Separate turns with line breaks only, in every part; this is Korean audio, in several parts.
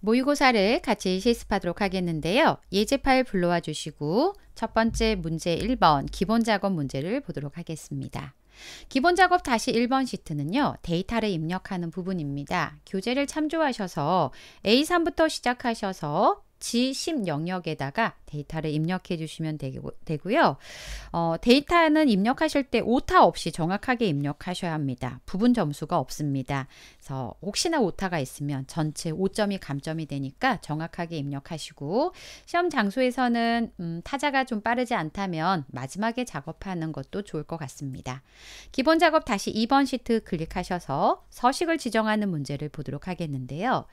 모의고사를 같이 실습하도록 하겠는데요. 예제 파일 불러와 주시고 첫 번째 문제 1번 기본 작업 문제를 보도록 하겠습니다. 기본 작업 다시 1번 시트는요. 데이터를 입력하는 부분입니다. 교재를 참조하셔서 A3부터 시작하셔서 G10 영역에다가 데이터를 입력해 주시면 되고, 요 어, 데이터는 입력하실 때 오타 없이 정확하게 입력하셔야 합니다. 부분 점수가 없습니다. 그래서 혹시나 오타가 있으면 전체 오점이 감점이 되니까 정확하게 입력하시고 시험 장소에서는 음, 타자가 좀 빠르지 않다면 마지막에 작업하는 것도 좋을 것 같습니다. 기본 작업 다시 2번 시트 클릭하셔서 서식을 지정하는 문제를 보도록 하겠는데요.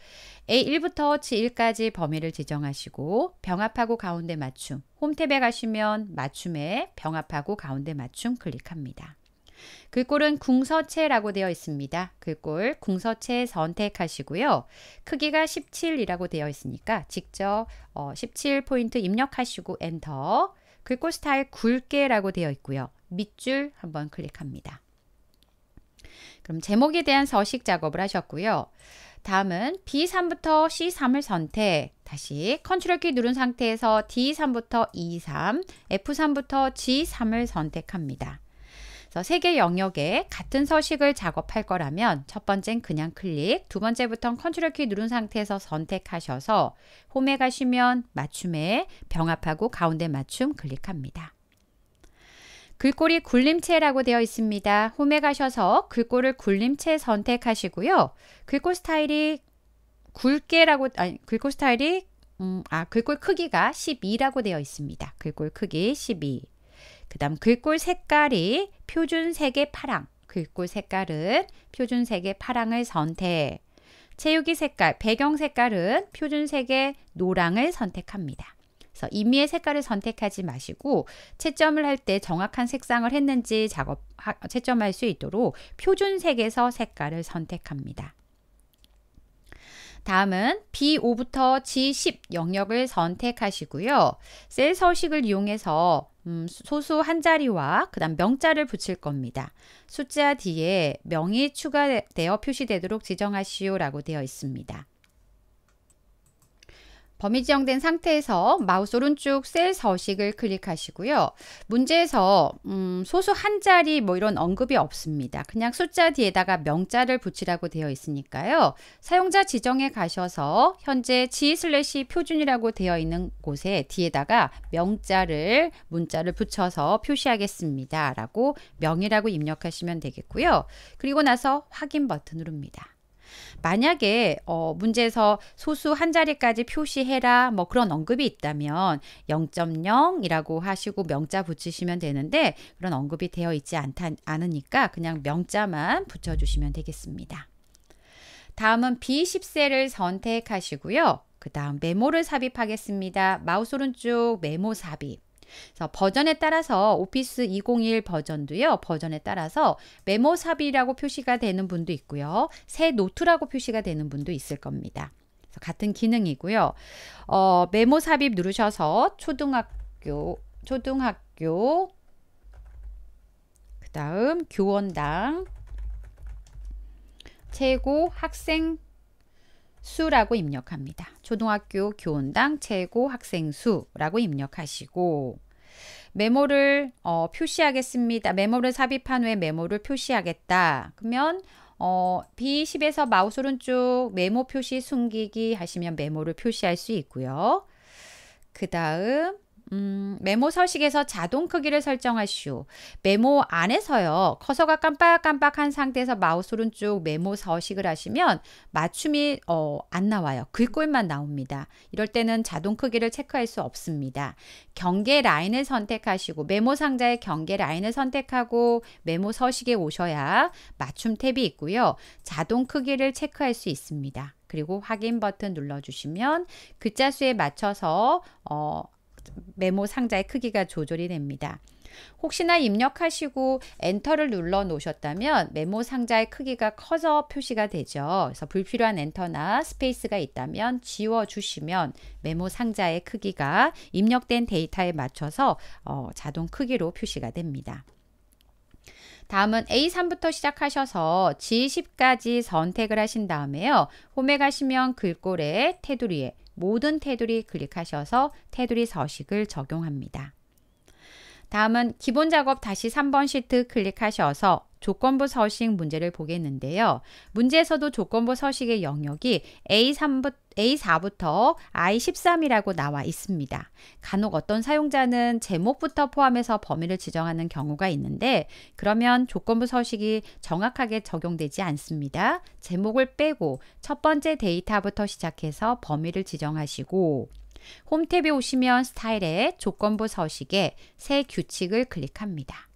A1부터 G1까지 범위를 지정하시고 병합하고 가운데 맞춤, 홈탭에 가시면 맞춤에 병합하고 가운데 맞춤 클릭합니다. 글꼴은 그 궁서체라고 되어 있습니다. 글꼴 그 궁서체 선택하시고요. 크기가 17이라고 되어 있으니까 직접 17 어, 포인트 입력하시고 엔터. 글꼴 그 스타일 굵게라고 되어 있고요. 밑줄 한번 클릭합니다. 그럼 제목에 대한 서식 작업을 하셨고요. 다음은 B3부터 C3을 선택. 다시 컨트롤 키 누른 상태에서 D3부터 E3, F3부터 G3을 선택합니다. 세개 영역에 같은 서식을 작업할 거라면 첫 번째는 그냥 클릭, 두 번째부터는 컨트롤 키 누른 상태에서 선택하셔서 홈에 가시면 맞춤에 병합하고 가운데 맞춤 클릭합니다. 글꼴이 굴림체라고 되어 있습니다. 홈에 가셔서 글꼴을 굴림체 선택하시고요. 글꼴 스타일이 굵게라고 아니 글꼴 스타일이 음, 아 글꼴 크기가 12라고 되어 있습니다. 글꼴 크기 12. 그다음 글꼴 색깔이 표준 색의 파랑. 글꼴 색깔은 표준 색의 파랑을 선택. 채우기 색깔, 배경 색깔은 표준 색의 노랑을 선택합니다. 그래서 임의의 색깔을 선택하지 마시고 채점을 할 때 정확한 색상을 했는지 작업 채점할 수 있도록 표준색에서 색깔을 선택합니다. 다음은 B5부터 G10 영역을 선택하시고요. 셀 서식을 이용해서 음, 소수 한 자리와 그 다음 명자를 붙일 겁니다. 숫자 뒤에 명이 추가되어 표시되도록 지정하시오 라고 되어 있습니다. 범위 지정된 상태에서 마우스 오른쪽 셀 서식을 클릭하시고요. 문제에서 음, 소수 한 자리 뭐 이런 언급이 없습니다. 그냥 숫자 뒤에다가 명자를 붙이라고 되어 있으니까요. 사용자 지정에 가셔서 현재 g 슬래시 표준이라고 되어 있는 곳에 뒤에다가 명자를 문자를 붙여서 표시하겠습니다. 라고 명이라고 입력하시면 되겠고요. 그리고 나서 확인 버튼 누릅니다. 만약에 어, 문제에서 소수 한 자리까지 표시해라 뭐 그런 언급이 있다면 0.0이라고 하시고 명자 붙이시면 되는데 그런 언급이 되어 있지 않다, 않으니까 그냥 명자만 붙여주시면 되겠습니다. 다음은 B10세를 선택하시고요. 그 다음 메모를 삽입하겠습니다. 마우스 오른쪽 메모 삽입. 버전에 따라서 오피스 201 버전도요. 버전에 따라서 메모 삽이라고 표시가 되는 분도 있고요. 새 노트라고 표시가 되는 분도 있을 겁니다. 같은 기능이고요. 어, 메모 삽입 누르셔서 초등학교 초등학교 그다음 교원당 최고 학생 수라고 입력합니다. 초등학교 교원당 최고 학생 수라고 입력하시고 메모를 어, 표시하겠습니다. 메모를 삽입한 후에 메모를 표시하겠다. 그러면 어, B10에서 마우스 오른쪽 메모 표시 숨기기 하시면 메모를 표시할 수 있고요. 그 다음 음, 메모 서식에서 자동 크기를 설정하시오. 메모 안에서요. 커서가 깜빡깜빡한 상태에서 마우스 오른쪽 메모 서식을 하시면 맞춤이 어, 안 나와요. 글꼴만 나옵니다. 이럴 때는 자동 크기를 체크할 수 없습니다. 경계 라인을 선택하시고 메모 상자의 경계 라인을 선택하고 메모 서식에 오셔야 맞춤 탭이 있고요. 자동 크기를 체크할 수 있습니다. 그리고 확인 버튼 눌러주시면 글자 수에 맞춰서 어, 메모 상자의 크기가 조절이 됩니다. 혹시나 입력하시고 엔터를 눌러 놓으셨다면 메모 상자의 크기가 커서 표시가 되죠. 그래서 불필요한 엔터나 스페이스가 있다면 지워 주시면 메모 상자의 크기가 입력된 데이터에 맞춰서 어, 자동 크기로 표시가 됩니다. 다음은 A3부터 시작하셔서 G10까지 선택을 하신 다음에요. 홈에 가시면 글꼴에 테두리에 모든 테두리 클릭하셔서 테두리 서식을 적용합니다. 다음은 기본 작업 다시 3번 시트 클릭하셔서 조건부 서식 문제를 보겠는데요. 문제에서도 조건부 서식의 영역이 A3부터 4부터 I13이라고 나와 있습니다. 간혹 어떤 사용자는 제목부터 포함해서 범위를 지정하는 경우가 있는데 그러면 조건부 서식이 정확하게 적용되지 않습니다. 제목을 빼고 첫 번째 데이터부터 시작해서 범위를 지정하시고 홈 탭에 오시면 스타일에 조건부 서식에 새 규칙을 클릭합니다.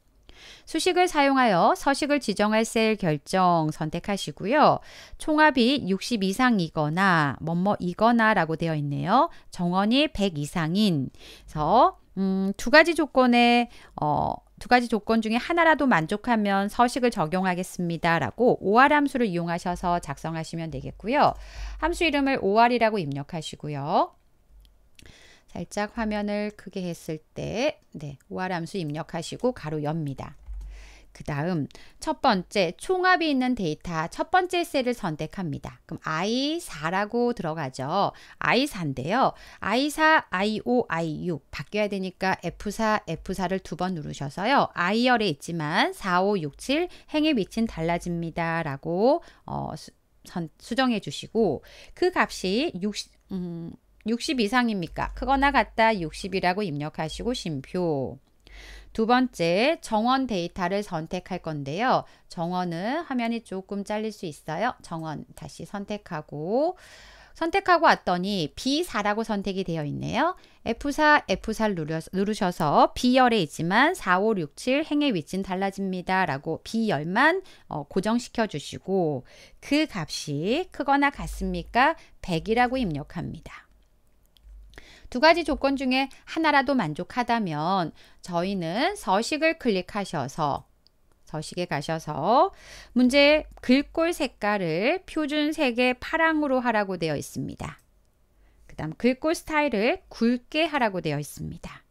수식을 사용하여 서식을 지정할 셀 결정 선택하시고요. 총합이 60 이상이거나 뭐뭐이거나 라고 되어 있네요. 정원이 100 이상인 그래서 음, 두 가지 조건에 어, 두 가지 조건 중에 하나라도 만족하면 서식을 적용하겠습니다. 라고 OR 함수를 이용하셔서 작성하시면 되겠고요. 함수 이름을 OR이라고 입력하시고요. 살짝 화면을 크게 했을 때 네, 우알함수 입력하시고 가로 엽니다. 그 다음 첫 번째 총합이 있는 데이터 첫 번째 셀을 선택합니다. 그럼 I4라고 들어가죠. I4인데요. I4, I5, I6 바뀌어야 되니까 F4, F4를 두 번 누르셔서요. I열에 있지만 4, 5, 6, 7행에 위치는 달라집니다. 라고 어, 수, 수정해 주시고 그 값이 60, 음, 60 이상입니까? 크거나 같다 60이라고 입력하시고 심표. 두 번째, 정원 데이터를 선택할 건데요. 정원은 화면이 조금 잘릴 수 있어요. 정원 다시 선택하고 선택하고 왔더니 B4라고 선택이 되어 있네요. F4, F4 누르, 누르셔서 B열에 있지만 4, 5, 6, 7 행의 위치는 달라집니다. 라고 B열만 어, 고정시켜 주시고 그 값이 크거나 같습니까? 100이라고 입력합니다. 두 가지 조건 중에 하나라도 만족하다면 저희는 서식을 클릭하셔서 서식에 가셔서 문제 글꼴 색깔을 표준색의 파랑으로 하라고 되어 있습니다. 그 다음 글꼴 스타일을 굵게 하라고 되어 있습니다.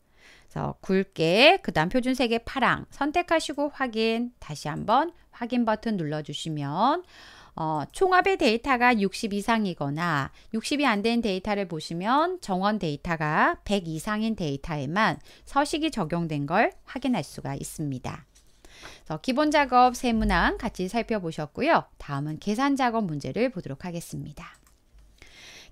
그래서 굵게 그 다음 표준색의 파랑 선택하시고 확인 다시 한번 확인 버튼 눌러주시면 어, 총합의 데이터가 60 이상이거나 60이 안 된 데이터를 보시면 정원 데이터가 100 이상인 데이터에만 서식이 적용된 걸 확인할 수가 있습니다. 기본 작업 세 문항 같이 살펴보셨고요. 다음은 계산 작업 문제를 보도록 하겠습니다.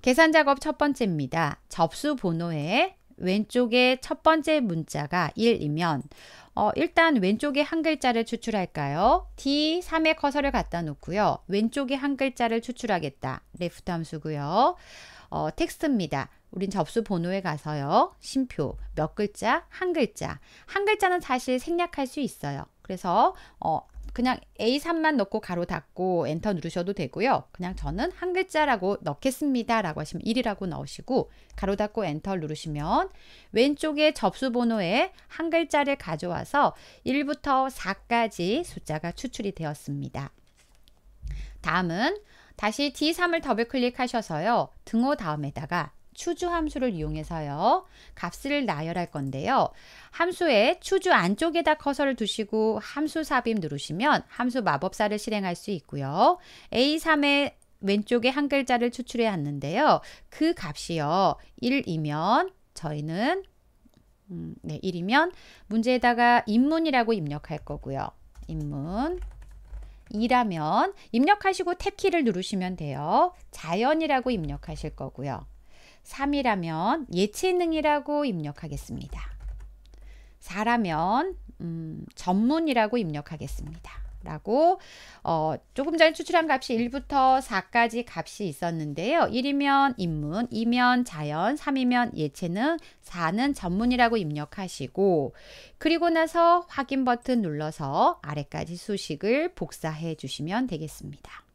계산 작업 첫 번째입니다. 접수 번호에 왼쪽에첫 번째 문자가 1이면 어, 일단 왼쪽에 한 글자를 추출할까요? D 3에 커서를 갖다 놓고요. 왼쪽에 한 글자를 추출하겠다. 레프트 함수고요. 어, 텍스트입니다. 우린 접수 번호에 가서요. 심표 몇 글자? 한 글자. 한 글자는 사실 생략할 수 있어요. 그래서 어, 그냥 A3만 넣고 가로 닫고 엔터 누르셔도 되고요. 그냥 저는 한 글자라고 넣겠습니다. 라고 하시면 1이라고 넣으시고 가로 닫고 엔터 누르시면 왼쪽에 접수 번호에 한 글자를 가져와서 1부터 4까지 숫자가 추출이 되었습니다. 다음은 다시 D3을 더블 클릭하셔서요. 등호 다음에다가 추주 함수를 이용해서요. 값을 나열할 건데요. 함수의 추주 안쪽에다 커서를 두시고 함수 삽입 누르시면 함수 마법사를 실행할 수 있고요. A3의 왼쪽에 한 글자를 추출해 왔는데요. 그 값이요. 1이면 저희는 음, 네, 1이면 문제에다가 입문이라고 입력할 거고요. 입문 2라면 입력하시고 탭키를 누르시면 돼요. 자연이라고 입력하실 거고요. 3이라면 예체능이라고 입력하겠습니다. 4라면 음, 전문이라고 입력하겠습니다. 라고 어, 조금 전에 추출한 값이 1부터 4까지 값이 있었는데요. 1이면 인문, 2면 자연, 3이면 예체능, 4는 전문이라고 입력하시고 그리고 나서 확인 버튼 눌러서 아래까지 수식을 복사해 주시면 되겠습니다.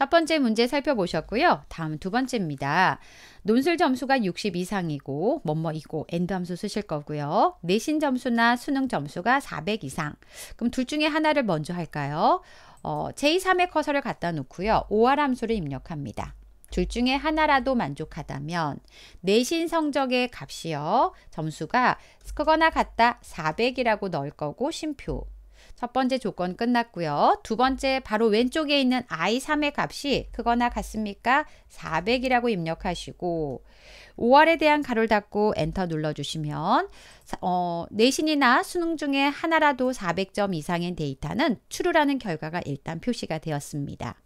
첫 번째 문제 살펴보셨고요. 다음 두 번째입니다. 논술 점수가 60 이상이고 뭐뭐이고 엔드 함수 쓰실 거고요. 내신 점수나 수능 점수가 400 이상. 그럼 둘 중에 하나를 먼저 할까요? 어, 제3의 커서를 갖다 놓고요. OR 함수를 입력합니다. 둘 중에 하나라도 만족하다면 내신 성적의 값이요. 점수가 크거나 같다 400이라고 넣을 거고 심표. 첫 번째 조건 끝났고요. 두 번째 바로 왼쪽에 있는 i3의 값이 크거나 같습니까? 400이라고 입력하시고 5월에 대한 가로를 닫고 엔터 눌러주시면 어, 내신이나 수능 중에 하나라도 400점 이상인 데이터는 추루라는 결과가 일단 표시가 되었습니다.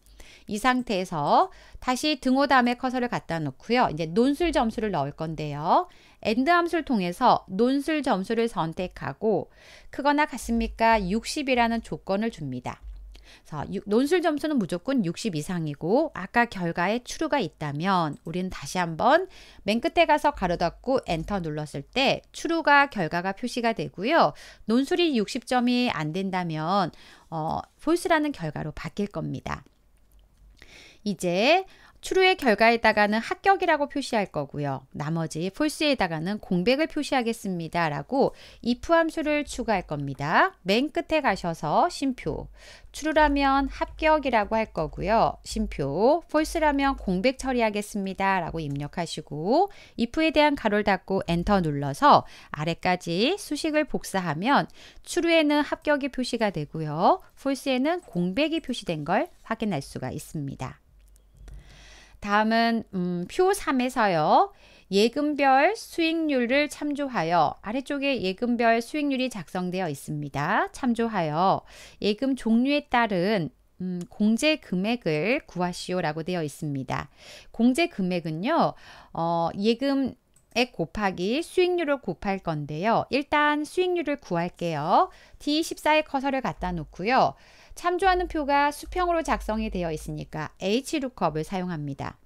이 상태에서 다시 등호 담음에 커서를 갖다 놓고요. 이제 논술 점수를 넣을 건데요. 엔드 함수를 통해서 논술 점수를 선택하고 크거나 같습니까? 60이라는 조건을 줍니다. 그래서 논술 점수는 무조건 60 이상이고 아까 결과에 추루가 있다면 우리는 다시 한번 맨 끝에 가서 가로 닫고 엔터 눌렀을 때 추루가 결과가 표시가 되고요. 논술이 60점이 안 된다면 어, false라는 결과로 바뀔 겁니다. 이제 추루의 결과에다가는 합격이라고 표시할 거고요. 나머지 f a l s e 에다가는 공백을 표시하겠습니다. 라고 if 함수를 추가할 겁니다. 맨 끝에 가셔서 심표, 추루라면 합격이라고 할 거고요. 심표, false라면 공백 처리하겠습니다. 라고 입력하시고 if에 대한 가로를 닫고 엔터 눌러서 아래까지 수식을 복사하면 추루에는 합격이 표시가 되고요. false에는 공백이 표시된 걸 확인할 수가 있습니다. 다음은 음, 표 3에서요. 예금별 수익률을 참조하여 아래쪽에 예금별 수익률이 작성되어 있습니다. 참조하여 예금 종류에 따른 음, 공제 금액을 구하시오라고 되어 있습니다. 공제 금액은요. 어, 예금 액 곱하기 수익률을 곱할 건데요. 일단 수익률을 구할게요. D14의 커서를 갖다 놓고요. 참조하는 표가 수평으로 작성이 되어 있으니까 HLOOKUP을 사용합니다.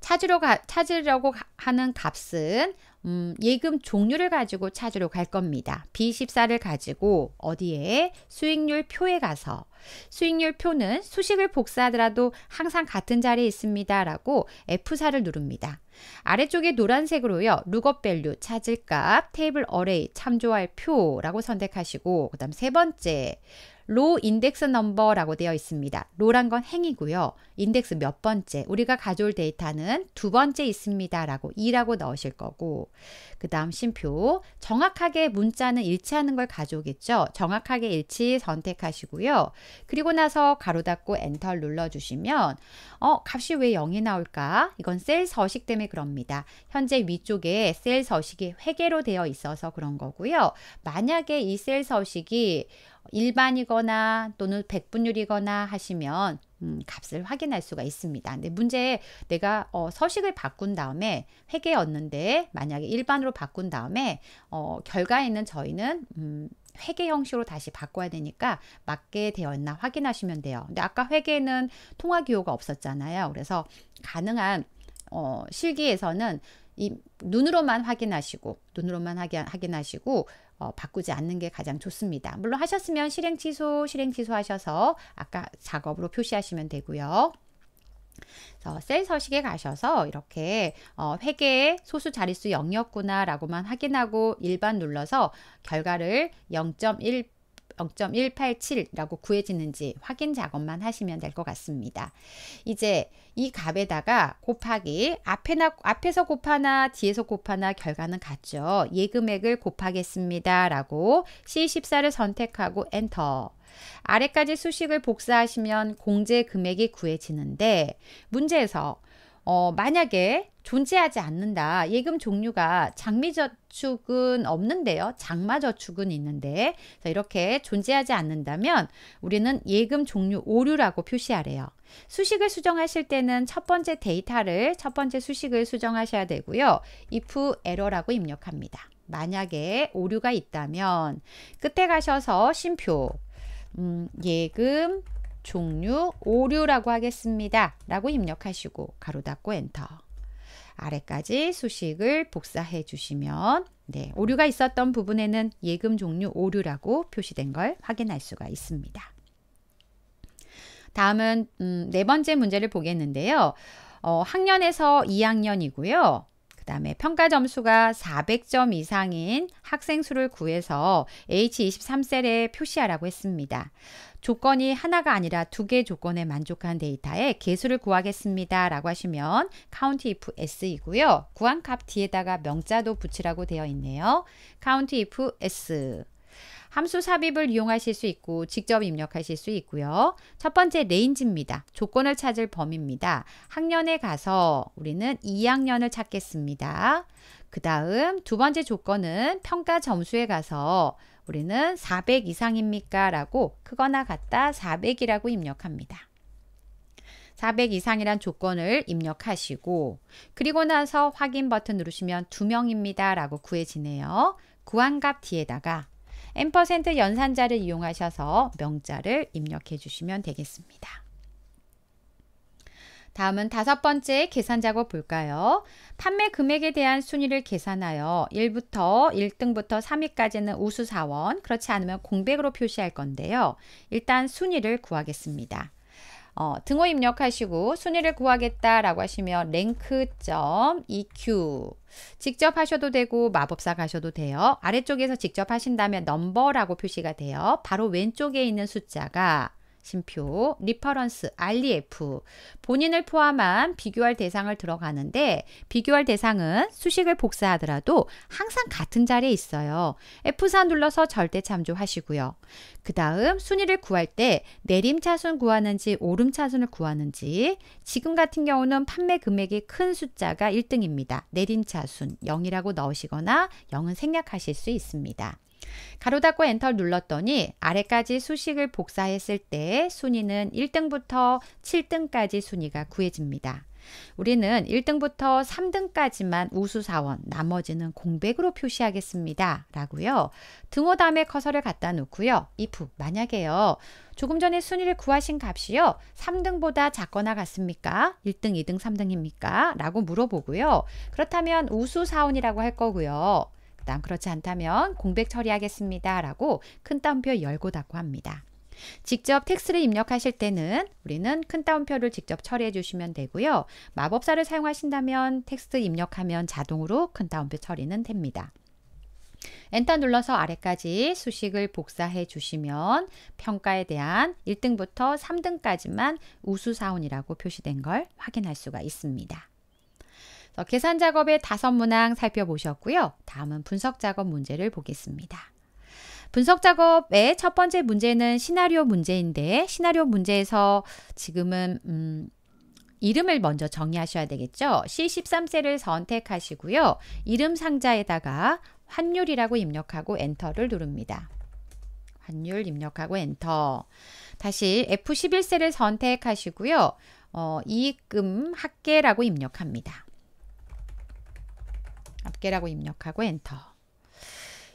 찾으려고, 찾으려고 하는 값은 음, 예금 종류를 가지고 찾으러 갈 겁니다. B14를 가지고 어디에 수익률 표에 가서 수익률 표는 수식을 복사하더라도 항상 같은 자리에 있습니다. 라고 F4를 누릅니다. 아래쪽에 노란색으로요. 룩업 밸류 찾을 값 테이블 어레이 참조할 표라고 선택하시고 그 다음 세 번째 로 인덱스 넘버라고 되어 있습니다. 로란 건 행이고요. 인덱스 몇 번째, 우리가 가져올 데이터는 두 번째 있습니다. 라고 2라고 넣으실 거고 그 다음 심표, 정확하게 문자는 일치하는 걸 가져오겠죠. 정확하게 일치 선택하시고요. 그리고 나서 가로 닫고 엔터 눌러주시면 어 값이 왜 0이 나올까? 이건 셀 서식 때문에 그럽니다. 현재 위쪽에 셀 서식이 회계로 되어 있어서 그런 거고요. 만약에 이 셀 서식이 일반이거나 또는 백분율이거나 하시면 음, 값을 확인할 수가 있습니다. 근데 문제 내가 어, 서식을 바꾼 다음에 회계였는데 만약에 일반으로 바꾼 다음에 어, 결과에는 저희는 음, 회계 형식으로 다시 바꿔야 되니까 맞게 되었나 확인하시면 돼요. 근데 아까 회계는 통화 기호가 없었잖아요. 그래서 가능한 어, 실기에서는 이 눈으로만 확인하시고 눈으로만 확인, 확인하시고 어, 바꾸지 않는 게 가장 좋습니다. 물론 하셨으면 실행 취소, 실행 취소 하셔서 아까 작업으로 표시하시면 되고요. 셀 서식에 가셔서 이렇게 어, 회계 소수 자릿수 0이었구나 라고만 확인하고 일반 눌러서 결과를 0.1 0.187라고 구해지는지 확인 작업만 하시면 될 것 같습니다. 이제 이 값에다가 곱하기 앞에나 앞에서 곱하나 뒤에서 곱하나 결과는 같죠. 예금액을 곱하겠습니다라고 C14를 선택하고 엔터. 아래까지 수식을 복사하시면 공제 금액이 구해지는데 문제에서 어, 만약에 존재하지 않는다. 예금 종류가 장미저축은 없는데요. 장마저축은 있는데 이렇게 존재하지 않는다면 우리는 예금 종류 오류라고 표시하래요. 수식을 수정하실 때는 첫 번째 데이터를 첫 번째 수식을 수정하셔야 되고요. if e r r o r 라고 입력합니다. 만약에 오류가 있다면 끝에 가셔서 심표 음, 예금 종류 오류라고 하겠습니다. 라고 입력하시고 가로 닫고 엔터 아래까지 수식을 복사해 주시면 네, 오류가 있었던 부분에는 예금 종류 오류라고 표시된 걸 확인할 수가 있습니다. 다음은 음, 네 번째 문제를 보겠는데요. 어, 학년에서 2학년이고요. 그 다음에 평가 점수가 400점 이상인 학생 수를 구해서 H23셀에 표시하라고 했습니다. 조건이 하나가 아니라 두 개의 조건에 만족한 데이터에 개수를 구하겠습니다. 라고 하시면 count if s이고요. 구한 값 뒤에다가 명자도 붙이라고 되어 있네요. count if s 함수 삽입을 이용하실 수 있고 직접 입력하실 수 있고요. 첫 번째 레인지입니다. 조건을 찾을 범위입니다. 학년에 가서 우리는 2학년을 찾겠습니다. 그 다음 두 번째 조건은 평가 점수에 가서 우리는 400 이상입니까? 라고 크거나 같다 400이라고 입력합니다. 400 이상이란 조건을 입력하시고 그리고 나서 확인 버튼 누르시면 두명입니다 라고 구해지네요. 구한값 뒤에다가 n% 연산자를 이용하셔서 명자를 입력해 주시면 되겠습니다. 다음은 다섯 번째 계산 작업 볼까요? 판매 금액에 대한 순위를 계산하여 1부터 1등부터 3위까지는 우수 사원, 그렇지 않으면 공백으로 표시할 건데요. 일단 순위를 구하겠습니다. 어, 등호 입력하시고 순위를 구하겠다라고 하시면 랭크.eq 직접 하셔도 되고 마법사 가셔도 돼요. 아래쪽에서 직접 하신다면 넘버라고 표시가 돼요. 바로 왼쪽에 있는 숫자가 심표, 리퍼런스, REF, 본인을 포함한 비교할 대상을 들어가는데 비교할 대상은 수식을 복사하더라도 항상 같은 자리에 있어요. F4 눌러서 절대 참조하시고요. 그 다음 순위를 구할 때 내림차순 구하는지 오름차순을 구하는지 지금 같은 경우는 판매 금액이 큰 숫자가 1등입니다. 내림차순 0이라고 넣으시거나 0은 생략하실 수 있습니다. 가로 닫고 엔터 를 눌렀더니 아래까지 수식을 복사했을 때 순위는 1등부터 7등까지 순위가 구해집니다. 우리는 1등부터 3등까지만 우수사원, 나머지는 공백으로 표시하겠습니다. 라고요. 등호 다음에 커서를 갖다 놓고요. if 만약에요. 조금 전에 순위를 구하신 값이요. 3등보다 작거나 같습니까? 1등, 2등, 3등입니까? 라고 물어보고요. 그렇다면 우수사원이라고 할 거고요. 부 그렇지 않다면 공백 처리하겠습니다. 라고 큰 따옴표 열고 닫고 합니다. 직접 텍스를 입력하실 때는 우리는 큰 따옴표를 직접 처리해 주시면 되고요. 마법사를 사용하신다면 텍스트 입력하면 자동으로 큰 따옴표 처리는 됩니다. 엔터 눌러서 아래까지 수식을 복사해 주시면 평가에 대한 1등부터 3등까지만 우수사원이라고 표시된 걸 확인할 수가 있습니다. 어, 계산 작업의 다섯 문항 살펴보셨고요. 다음은 분석 작업 문제를 보겠습니다. 분석 작업의 첫 번째 문제는 시나리오 문제인데 시나리오 문제에서 지금은 음, 이름을 먼저 정의하셔야 되겠죠. C13셀을 선택하시고요. 이름 상자에다가 환율이라고 입력하고 엔터를 누릅니다. 환율 입력하고 엔터. 다시 F11셀을 선택하시고요. 어, 이익금 합계라고 입력합니다. 개라고 입력하고 엔터.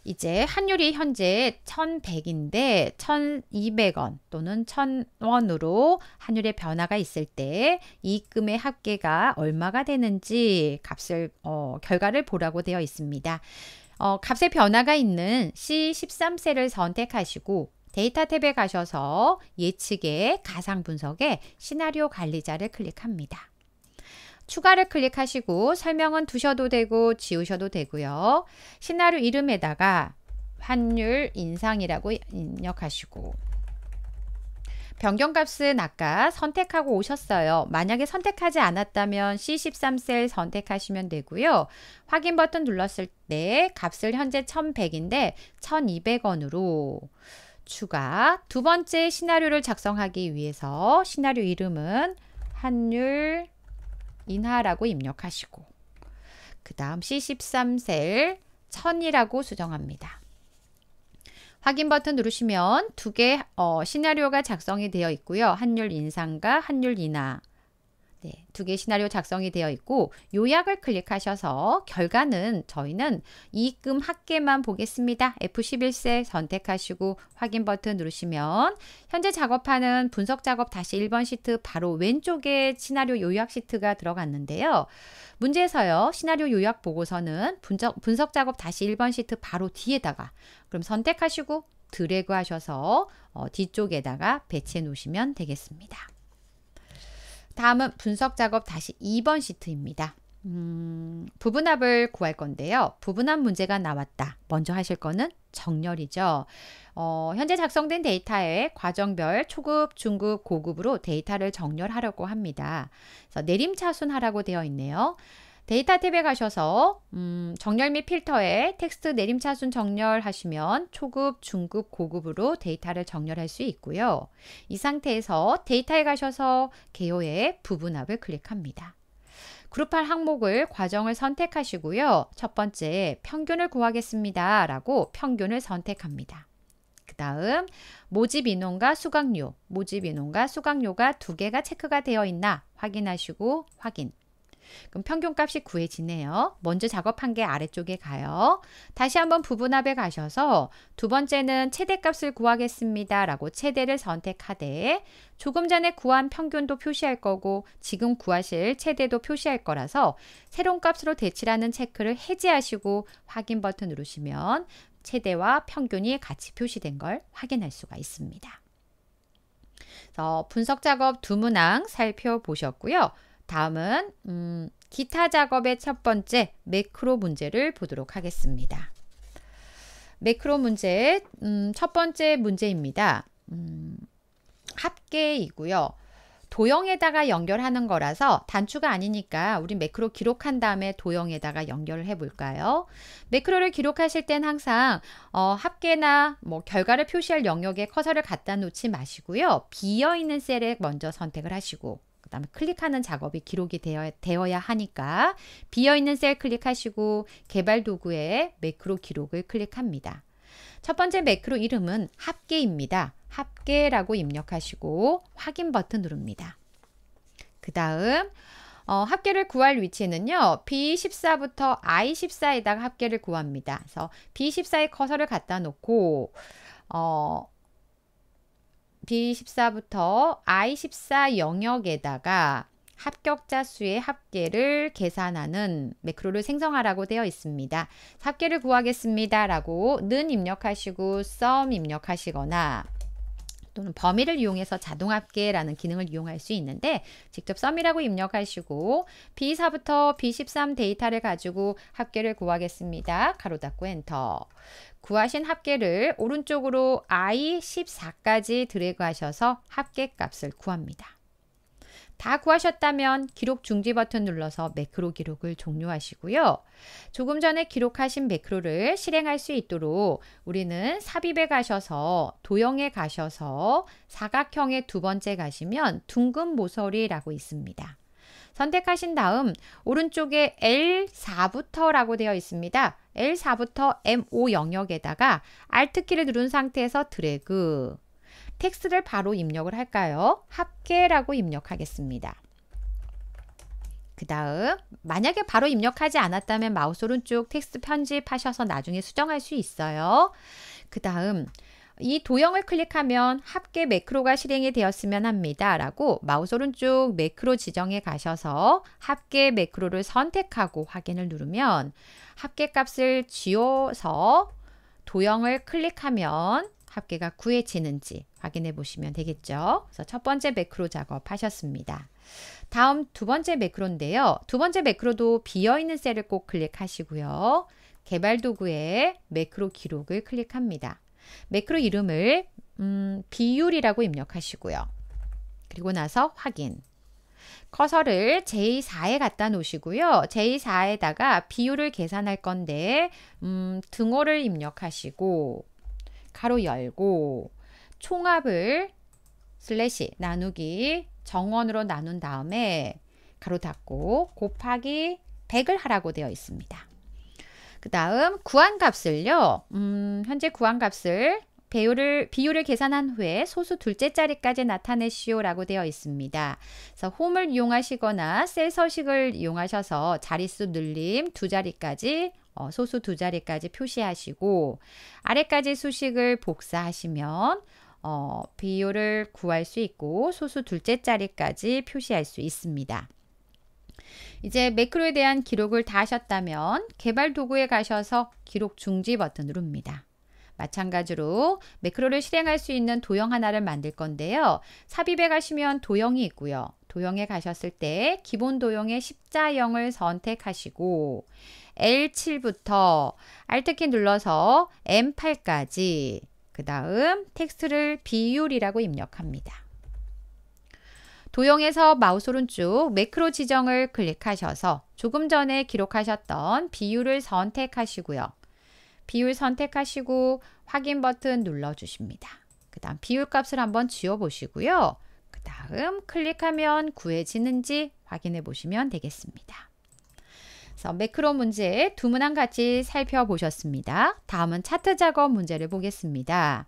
이제 환율이 현재 1,100인데 1,200원 또는 1,000원으로 환율의 변화가 있을 때 이익금의 합계가 얼마가 되는지 값을 어, 결과를 보라고 되어 있습니다. 어, 값의 변화가 있는 C13셀을 선택하시고 데이터 탭에 가셔서 예측의 가상 분석에 시나리오 관리자를 클릭합니다. 추가를 클릭하시고 설명은 두셔도 되고 지우셔도 되고요. 시나리오 이름에다가 환율 인상이라고 입력하시고 변경값은 아까 선택하고 오셨어요. 만약에 선택하지 않았다면 C13셀 선택하시면 되고요. 확인 버튼 눌렀을 때 값을 현재 1100인데 1200원으로 추가 두 번째 시나리오를 작성하기 위해서 시나리오 이름은 환율 인하라고 입력하시고 그 다음 C13셀 1000이라고 수정합니다. 확인 버튼 누르시면 두개 어, 시나리오가 작성이 되어 있고요. 환율 인상과 환율 인하 네, 두개 시나리오 작성이 되어 있고 요약을 클릭하셔서 결과는 저희는 이익금 합계만 보겠습니다. F11세 선택하시고 확인 버튼 누르시면 현재 작업하는 분석 작업 다시 1번 시트 바로 왼쪽에 시나리오 요약 시트가 들어갔는데요. 문제에서요. 시나리오 요약 보고서는 분석, 분석 작업 다시 1번 시트 바로 뒤에다가 그럼 선택하시고 드래그 하셔서 어, 뒤쪽에다가 배치해 놓으시면 되겠습니다. 다음은 분석 작업 다시 2번 시트입니다. 음, 부분합을 구할 건데요. 부분합 문제가 나왔다. 먼저 하실 거는 정렬이죠. 어, 현재 작성된 데이터에 과정별 초급, 중급, 고급으로 데이터를 정렬하려고 합니다. 그래서 내림차순하라고 되어 있네요. 데이터 탭에 가셔서 음, 정렬 및 필터에 텍스트 내림차순 정렬하시면 초급, 중급, 고급으로 데이터를 정렬할 수 있고요. 이 상태에서 데이터에 가셔서 개요의 부분합을 클릭합니다. 그룹할 항목을 과정을 선택하시고요. 첫 번째 평균을 구하겠습니다. 라고 평균을 선택합니다. 그 다음 모집 인원과 수강료, 모집 인원과 수강료가 두 개가 체크가 되어 있나 확인하시고 확인 그럼 평균값이 구해지네요. 먼저 작업한 게 아래쪽에 가요. 다시 한번 부분합에 가셔서 두 번째는 최대값을 구하겠습니다. 라고 최대를 선택하되 조금 전에 구한 평균도 표시할 거고 지금 구하실 최대도 표시할 거라서 새로운 값으로 대치라는 체크를 해제하시고 확인 버튼 누르시면 최대와 평균이 같이 표시된 걸 확인할 수가 있습니다. 분석 작업 두 문항 살펴보셨고요. 다음은 음, 기타 작업의 첫 번째 매크로 문제를 보도록 하겠습니다. 매크로 문제 음, 첫 번째 문제입니다. 음, 합계이고요. 도형에다가 연결하는 거라서 단추가 아니니까 우리 매크로 기록한 다음에 도형에다가 연결을 해볼까요? 매크로를 기록하실 땐 항상 어, 합계나 뭐 결과를 표시할 영역에 커서를 갖다 놓지 마시고요. 비어있는 셀에 먼저 선택을 하시고 그 다음에 클릭하는 작업이 기록이 되어, 되어야 하니까 비어있는 셀 클릭하시고 개발 도구에 매크로 기록을 클릭합니다. 첫 번째 매크로 이름은 합계입니다. 합계라고 입력하시고 확인 버튼 누릅니다. 그 다음 어, 합계를 구할 위치는요. B14부터 I14에다가 합계를 구합니다. 그래서 B14에 커서를 갖다 놓고 어, B14부터 I14 영역에다가 합격자 수의 합계를 계산하는 매크로를 생성하라고 되어 있습니다. 합계를 구하겠습니다. 라고 는 입력하시고 썸 입력하시거나 또는 범위를 이용해서 자동합계라는 기능을 이용할 수 있는데 직접 썸이라고 입력하시고 B4부터 B13 데이터를 가지고 합계를 구하겠습니다. 가로 닫고 엔터 구하신 합계를 오른쪽으로 i14까지 드래그하셔서 합계값을 구합니다. 다 구하셨다면 기록 중지 버튼 눌러서 매크로 기록을 종료하시고요. 조금 전에 기록하신 매크로를 실행할 수 있도록 우리는 삽입에 가셔서 도형에 가셔서 사각형의 두 번째 가시면 둥근 모서리라고 있습니다. 선택하신 다음 오른쪽에 L4부터라고 되어 있습니다. L4부터 M5 영역에다가 Alt키를 누른 상태에서 드래그 텍스트를 바로 입력을 할까요? 합계라고 입력하겠습니다. 그 다음 만약에 바로 입력하지 않았다면 마우스 오른쪽 텍스트 편집하셔서 나중에 수정할 수 있어요. 그 다음 이 도형을 클릭하면 합계 매크로가 실행이 되었으면 합니다. 라고 마우스 오른쪽 매크로 지정에 가셔서 합계 매크로를 선택하고 확인을 누르면 합계값을 지워서 도형을 클릭하면 합계가 구해지는지 확인해 보시면 되겠죠. 그래서 첫 번째 매크로 작업하셨습니다. 다음 두 번째 매크로인데요. 두 번째 매크로도 비어있는 셀을 꼭 클릭하시고요. 개발 도구에 매크로 기록을 클릭합니다. 매크로 이름을 음, 비율이라고 입력하시고요. 그리고 나서 확인. 커서를 J4에 갖다 놓으시고요. J4에다가 비율을 계산할 건데 음, 등호를 입력하시고 가로 열고 총합을 슬래시 나누기 정원으로 나눈 다음에 가로 닫고 곱하기 100을 하라고 되어 있습니다. 그 다음 구한 값을요. 음, 현재 구한 값을 배율을, 비율을 계산한 후에 소수 둘째 자리까지 나타내시오라고 되어 있습니다. 그래서 홈을 이용하시거나 셀 서식을 이용하셔서 자릿수 늘림 두 자리까지 어, 소수 두 자리까지 표시하시고 아래까지 수식을 복사하시면 어, 비율을 구할 수 있고 소수 둘째 자리까지 표시할 수 있습니다. 이제 매크로에 대한 기록을 다 하셨다면 개발 도구에 가셔서 기록 중지 버튼 누릅니다. 마찬가지로 매크로를 실행할 수 있는 도형 하나를 만들 건데요. 삽입에 가시면 도형이 있고요. 도형에 가셨을 때 기본 도형의 십자형을 선택하시고 L7부터 Alt키 눌러서 M8까지 그 다음 텍스트를 비율이라고 입력합니다. 도형에서 마우스 오른쪽 매크로 지정을 클릭하셔서 조금 전에 기록하셨던 비율을 선택하시고요. 비율 선택하시고 확인 버튼 눌러주십니다. 그 다음 비율 값을 한번 지워보시고요. 그 다음 클릭하면 구해지는지 확인해 보시면 되겠습니다. 그래서 매크로 문제 두 문항 같이 살펴보셨습니다. 다음은 차트 작업 문제를 보겠습니다.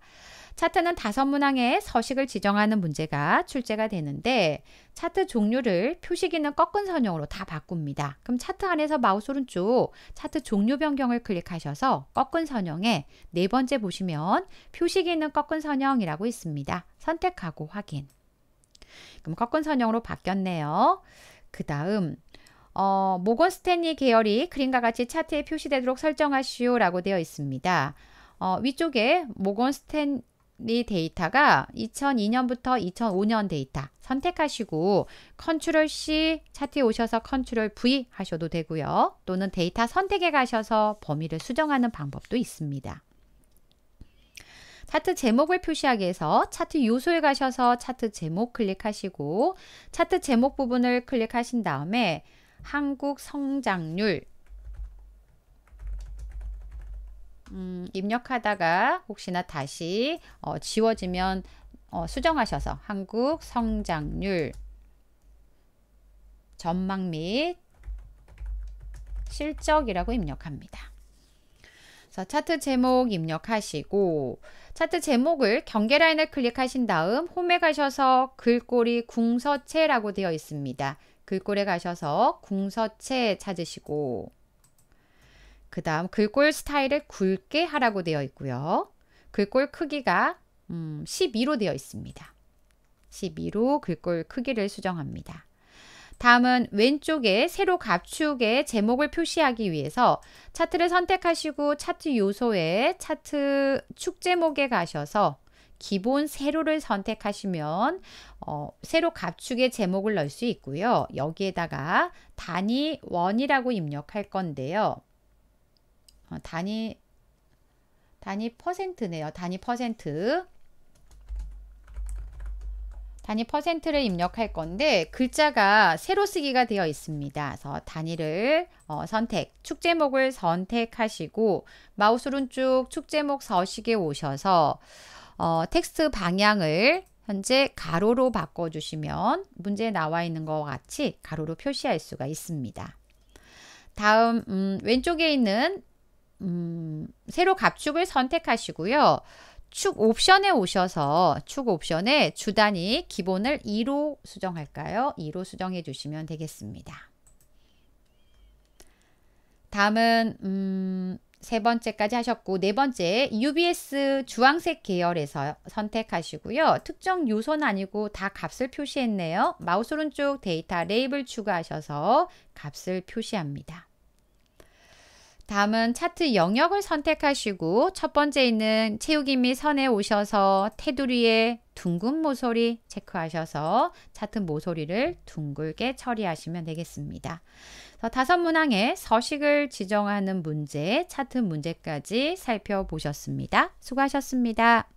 차트는 다섯 문항의 서식을 지정하는 문제가 출제가 되는데 차트 종류를 표식이는 꺾은 선형으로 다 바꿉니다. 그럼 차트 안에서 마우스 오른쪽 차트 종류 변경을 클릭하셔서 꺾은 선형에 네 번째 보시면 표식이는 꺾은 선형이라고 있습니다. 선택하고 확인. 그럼 꺾은 선형으로 바뀌었네요. 그 다음 어, 모건 스탠리 계열이 그림과 같이 차트에 표시되도록 설정하시오 라고 되어 있습니다. 어, 위쪽에 모건 스탠 이 데이터가 2002년부터 2005년 데이터 선택하시고 컨트롤 C 차트에 오셔서 컨트롤 V 하셔도 되고요. 또는 데이터 선택에 가셔서 범위를 수정하는 방법도 있습니다. 차트 제목을 표시하기 위해서 차트 요소에 가셔서 차트 제목 클릭하시고 차트 제목 부분을 클릭하신 다음에 한국 성장률 음, 입력하다가 혹시나 다시 어, 지워지면 어, 수정하셔서 한국 성장률 전망 및 실적이라고 입력합니다. 그래서 차트 제목 입력하시고 차트 제목을 경계 라인을 클릭하신 다음 홈에 가셔서 글꼴이 궁서체라고 되어 있습니다. 글꼴에 가셔서 궁서체 찾으시고 그 다음 글꼴 스타일을 굵게 하라고 되어 있고요. 글꼴 크기가 음, 12로 되어 있습니다. 12로 글꼴 크기를 수정합니다. 다음은 왼쪽에 세로 갑축의 제목을 표시하기 위해서 차트를 선택하시고 차트 요소에 차트 축 제목에 가셔서 기본 세로를 선택하시면 어, 세로 갑축의 제목을 넣을 수 있고요. 여기에다가 단위 원이라고 입력할 건데요. 어, 단위 단위 퍼센트네요. 단위 퍼센트. 단위 퍼센트를 입력할 건데 글자가 세로 쓰기가 되어 있습니다. 그래서 단위를 어, 선택, 축제목을 선택하시고 마우스 오른쪽 축제목 서식에 오셔서 어, 텍스트 방향을 현재 가로로 바꿔주시면 문제에 나와 있는 것 같이 가로로 표시할 수가 있습니다. 다음 음, 왼쪽에 있는 음, 새로 갑축을 선택하시고요. 축 옵션에 오셔서 축 옵션에 주단위 기본을 2로 수정할까요? 2로 수정해 주시면 되겠습니다. 다음은 음, 세 번째까지 하셨고 네 번째 UBS 주황색 계열에서 선택하시고요. 특정 요소는 아니고 다 값을 표시했네요. 마우스 오른쪽 데이터 레이블 추가하셔서 값을 표시합니다. 다음은 차트 영역을 선택하시고 첫 번째 있는 채우기 및 선에 오셔서 테두리에 둥근 모서리 체크하셔서 차트 모서리를 둥글게 처리하시면 되겠습니다. 다섯 문항의 서식을 지정하는 문제, 차트 문제까지 살펴보셨습니다. 수고하셨습니다.